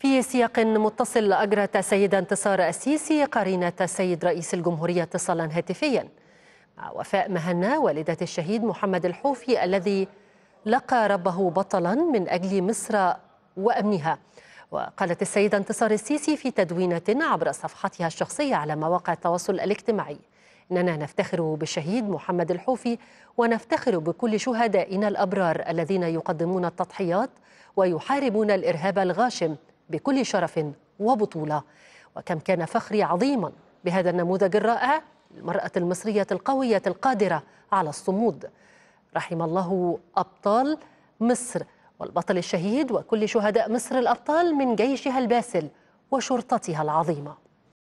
في سياق متصل أجرت السيدة انتصار السيسي قرينة السيد رئيس الجمهورية اتصالا هاتفيا مع وفاء مهنا والدة الشهيد محمد الحوفي الذي لقى ربه بطلا من أجل مصر وأمنها وقالت السيدة انتصار السيسي في تدوينة عبر صفحتها الشخصية على مواقع التواصل الاجتماعي إننا نفتخر بالشهيد محمد الحوفي ونفتخر بكل شهدائنا الأبرار الذين يقدمون التضحيات ويحاربون الإرهاب الغاشم بكل شرف وبطولة وكم كان فخري عظيما بهذا النموذج الرائع المرأة المصرية القوية القادرة على الصمود رحم الله أبطال مصر والبطل الشهيد وكل شهداء مصر الأبطال من جيشها الباسل وشرطتها العظيمه